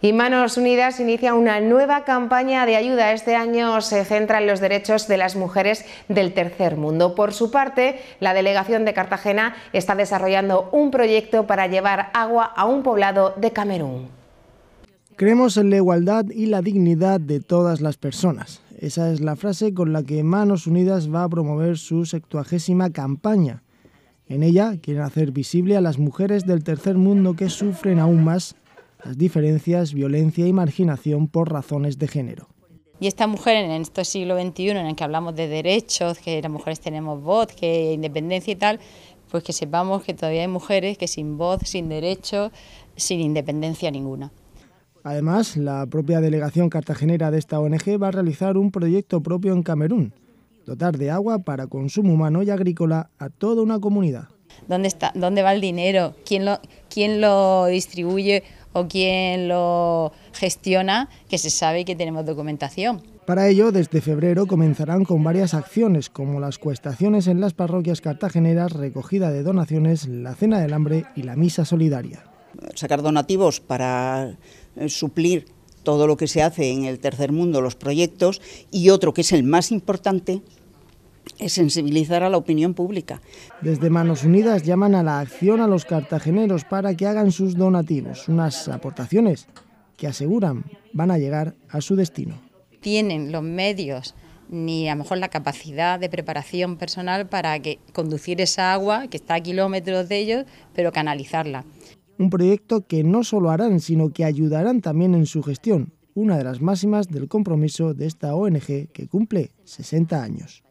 Y Manos Unidas inicia una nueva campaña de ayuda. Este año se centra en los derechos de las mujeres del tercer mundo. Por su parte, la delegación de Cartagena está desarrollando un proyecto para llevar agua a un poblado de Camerún. Creemos en la igualdad y la dignidad de todas las personas. Esa es la frase con la que Manos Unidas va a promover su sextuagésima campaña. En ella quieren hacer visible a las mujeres del tercer mundo que sufren aún más las diferencias, violencia y marginación por razones de género. Y esta mujer en este siglo XXI, en el que hablamos de derechos, que las mujeres tenemos voz, que independencia y tal, pues que sepamos que todavía hay mujeres que sin voz, sin derechos, sin independencia ninguna. Además, la propia delegación cartagenera de esta ONG va a realizar un proyecto propio en Camerún, dotar de agua para consumo humano y agrícola a toda una comunidad. ¿Dónde, está, dónde va el dinero? ¿Quién lo, quién lo distribuye? o quien lo gestiona, que se sabe que tenemos documentación. Para ello, desde febrero comenzarán con varias acciones, como las cuestaciones en las parroquias cartageneras, recogida de donaciones, la cena del hambre y la misa solidaria. Sacar donativos para eh, suplir todo lo que se hace en el tercer mundo, los proyectos, y otro que es el más importante, es sensibilizar a la opinión pública. Desde Manos Unidas llaman a la acción a los cartageneros para que hagan sus donativos, unas aportaciones que aseguran van a llegar a su destino. Tienen los medios ni a lo mejor la capacidad de preparación personal para que conducir esa agua que está a kilómetros de ellos, pero canalizarla. Un proyecto que no solo harán, sino que ayudarán también en su gestión, una de las máximas del compromiso de esta ONG que cumple 60 años.